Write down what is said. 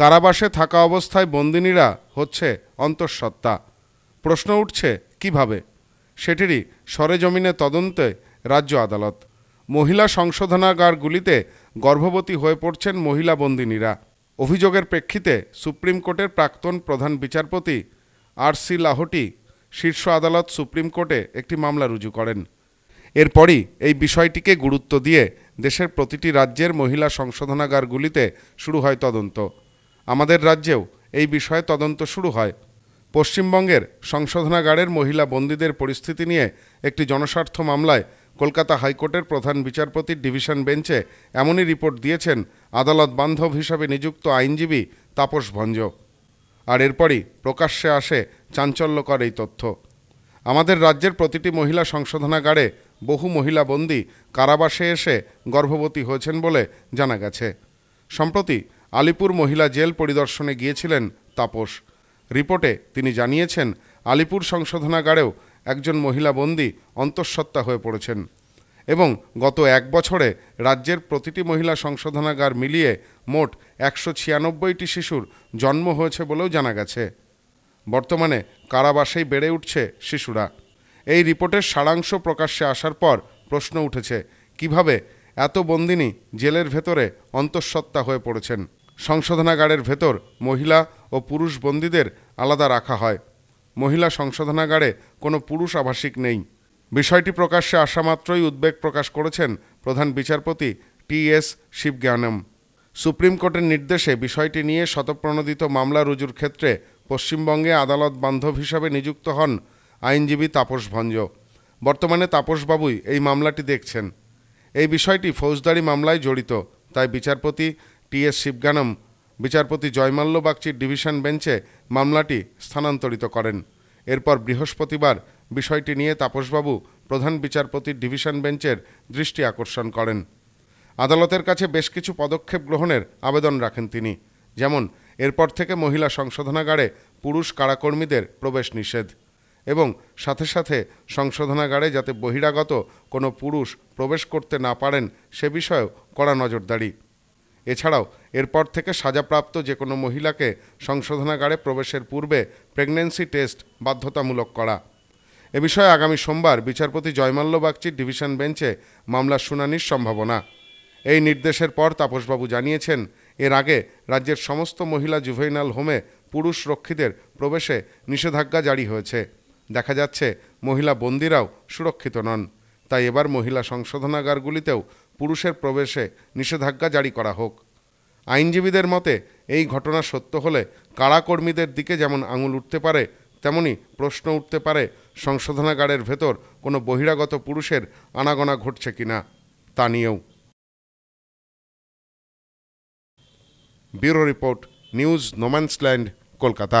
কারাবাসে থাকা অবস্থায় বন্দিনীরা হচ্ছে অন্তঃসত্ত্বা প্রশ্ন উঠছে কিভাবে সেটিরই সরেজমিনে তদন্তে রাজ্য আদালত মহিলা সংশোধনাগারগুলিতে গর্ভবতী হয়ে পড়ছেন মহিলা বন্দিনীরা অভিযোগের প্রেক্ষিতে সুপ্রিম কোর্টের প্রাক্তন প্রধান বিচারপতি আর সি লাহোটি শীর্ষ আদালত সুপ্রিম কোর্টে একটি মামলা রুজু করেন এরপরই এই বিষয়টিকে গুরুত্ব দিয়ে দেশের প্রতিটি রাজ্যের মহিলা সংশোধনাগারগুলিতে শুরু হয় তদন্ত আমাদের রাজ্যেও এই বিষয়ে তদন্ত শুরু হয় পশ্চিমবঙ্গের সংশোধনাগারের মহিলা বন্দীদের পরিস্থিতি নিয়ে একটি জনস্বার্থ মামলায় কলকাতা হাইকোর্টের প্রধান বিচারপতির ডিভিশন বেঞ্চে এমনই রিপোর্ট দিয়েছেন আদালত বান্ধব হিসাবে নিযুক্ত আইনজীবী তাপস ভঞ্জ আর এরপরই প্রকাশ্যে আসে চাঞ্চল্যকর এই তথ্য আমাদের রাজ্যের প্রতিটি মহিলা সংশোধনাগারে বহু মহিলা বন্দী কারাবাসে এসে গর্ভবতী হয়েছেন বলে জানা গেছে সম্প্রতি আলিপুর মহিলা জেল পরিদর্শনে গিয়েছিলেন তাপস রিপোর্টে তিনি জানিয়েছেন আলিপুর সংশোধনাগারেও একজন মহিলা বন্দী অন্তঃসত্ত্বা হয়ে পড়েছেন এবং গত এক বছরে রাজ্যের প্রতিটি মহিলা সংশোধনাগার মিলিয়ে মোট একশো ছিয়ানব্বইটি শিশুর জন্ম হয়েছে বলেও জানা গেছে বর্তমানে কারাবাসেই বেড়ে উঠছে শিশুরা এই রিপোর্টের সারাংশ প্রকাশ্যে আসার পর প্রশ্ন উঠেছে কিভাবে এত বন্দিনী জেলের ভেতরে অন্তঃসত্ত্বা হয়ে পড়েছেন সংশোধনাগারের ভেতর মহিলা ও পুরুষ বন্দীদের আলাদা রাখা হয় মহিলা সংশোধনাগারে কোনো পুরুষ আবাসিক নেই বিষয়টি প্রকাশ্যে আসা মাত্রই উদ্বেগ প্রকাশ করেছেন প্রধান বিচারপতি টি এস শিবজ্ঞানম সুপ্রিম কোর্টের নির্দেশে বিষয়টি নিয়ে শতপ্রণোদিত মামলা রুজুর ক্ষেত্রে পশ্চিমবঙ্গে আদালত বান্ধব হিসাবে নিযুক্ত হন আইনজীবী তাপস ভঞ্জ বর্তমানে তাপসবাবুই এই মামলাটি দেখছেন এই বিষয়টি ফৌজদারি মামলায় জড়িত তাই বিচারপতি টি এস শিবগানম বিচারপতি জয়মাল্য বাগচির ডিভিশন বেঞ্চে মামলাটি স্থানান্তরিত করেন এরপর বৃহস্পতিবার বিষয়টি নিয়ে তাপসবাবু প্রধান বিচারপতির ডিভিশন বেঞ্চের দৃষ্টি আকর্ষণ করেন আদালতের কাছে বেশ কিছু পদক্ষেপ গ্রহণের আবেদন রাখেন তিনি যেমন এরপর থেকে মহিলা সংশোধনাগারে পুরুষ কারাকর্মীদের প্রবেশ নিষেধ এবং সাথে সাথে সংশোধনাগারে যাতে বহিরাগত কোনো পুরুষ প্রবেশ করতে না পারেন সে বিষয়েও কড়া নজরদারি এছাড়াও এরপর থেকে সাজাপ্রাপ্ত যে কোনো মহিলাকে সংশোধনাগারে প্রবেশের পূর্বে প্রেগন্যান্সি টেস্ট বাধ্যতামূলক করা এ বিষয়ে আগামী সোমবার বিচারপতি জয়মাল্য বাগচির ডিভিশন বেঞ্চে মামলার শুনানির সম্ভাবনা এই নির্দেশের পর তাপসবাবু জানিয়েছেন এর আগে রাজ্যের সমস্ত মহিলা জুভেনাল হোমে পুরুষ রক্ষীদের প্রবেশে নিষেধাজ্ঞা জারি হয়েছে দেখা যাচ্ছে মহিলা বন্দিরাও সুরক্ষিত নন তাই এবার মহিলা সংশোধনাগারগুলিতেও পুরুষের প্রবেশে নিষেধাজ্ঞা জারি করা হোক আইনজীবীদের মতে এই ঘটনা সত্য হলে কারাকর্মীদের দিকে যেমন আঙুল উঠতে পারে তেমনি প্রশ্ন উঠতে পারে সংশোধনাগারের ভেতর কোনো বহিরাগত পুরুষের আনাগোনা ঘটছে কিনা তা নিয়েও bureau report news no man's land Kolkata